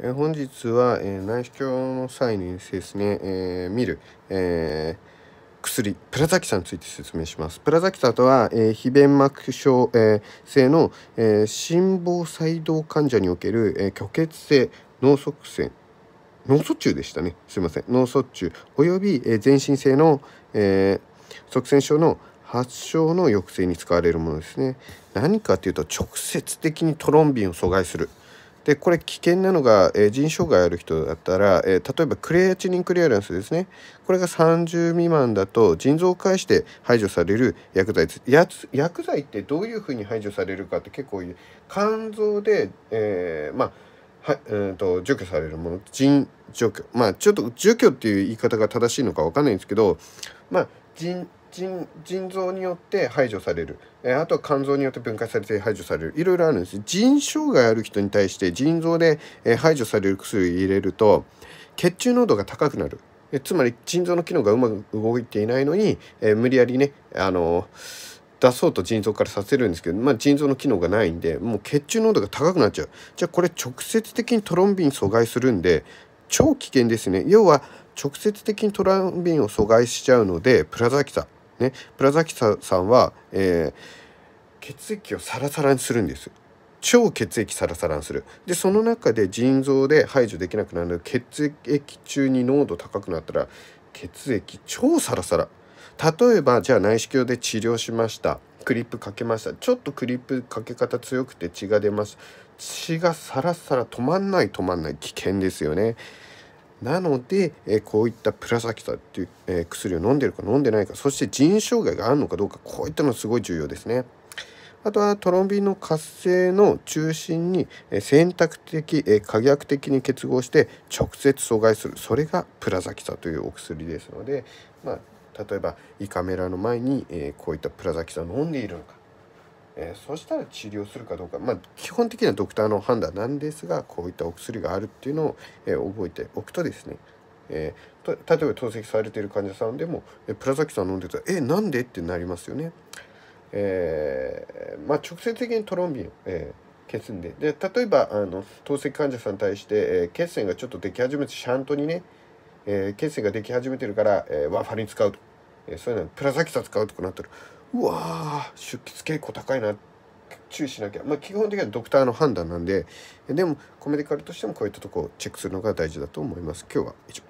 え本日は、え内視鏡の際にですね、え見る、え薬プラザキサについて説明しますプラザキサとは、え非弁膜症、え性の、え心房細動患者における、え虚血性脳塞栓脳卒中でしたねすいません脳卒中および、え全身性の、えー、側線症の発症の抑制に使われるものですね何かというと直接的にトロンビンを阻害するでこれ危険なのが、えー、腎障害ある人だったら、えー、例えばクレアチニンクリアランスですねこれが30未満だと腎臓を介して排除される薬剤薬剤ってどういうふうに排除されるかって結構肝臓で、えー、まあは、うんと除去されるもの腎除去まあちょっと除去っていう言い方が正しいのか分かんないんですけどまあ腎腎腎臓によって排除される、えー、あとは肝臓によって分解されて排除されるいろいろあるんです腎障害ある人に対して腎臓で、えー、排除される薬を入れると血中濃度が高くなる、えー、つまり腎臓の機能がうまく動いていないのに、え無理やりね、あの出そうと腎臓からさせるんですけど、まあ、腎臓の機能がないんでもう血中濃度が高くなっちゃうじゃあこれ直接的にトロンビン阻害するんで超危険ですね要は直接的にトロンビンを阻害しちゃうのでプラザキサね、プラザキサさんは、えー、血液をサラサラにするんです超血液サラサラにするでその中で腎臓で排除できなくなる血液中に濃度高くなったら血液超サラサラ例えばじゃあ内視鏡で治療しましたクリップかけましたちょっとクリップかけ方強くて血が出ます血がサラサラ止まんない止まんない危険ですよねなので、えこういったプラサキサっていう、え薬を飲んでるか飲んでないかそして腎障害があるのかどうかこういったのすごい重要ですね。あとはトロンビンの活性の中心に選択的可逆的に結合して直接阻害するそれがプラザキサというお薬ですので、まあ、例えば胃カメラの前にこういったプラザキサを飲んでいるのかえー、そしたら治療するかどうか、まあ、基本的にはドクターの判断なんですがこういったお薬があるっていうのを、えー、覚えておくとですね、えー、例えば透析されている患者さんでも、えプラザキさん飲んでたら「えなんで?」ってなりますよね。えまあ、直接的にトロンビンを、え消すんでで例えばあの透析患者さんに対して、え血栓がちょっとでき始めてシャントにね、え血栓ができ始めてるから、えワーファリン使うと、えそういうのプラザキサ使うとかなったら「うわ出血結構高いな注意しなきゃ、まあ、基本的にはドクターの判断なんででもコメディカルとしてもこういったとこをチェックするのが大事だと思います今日は以上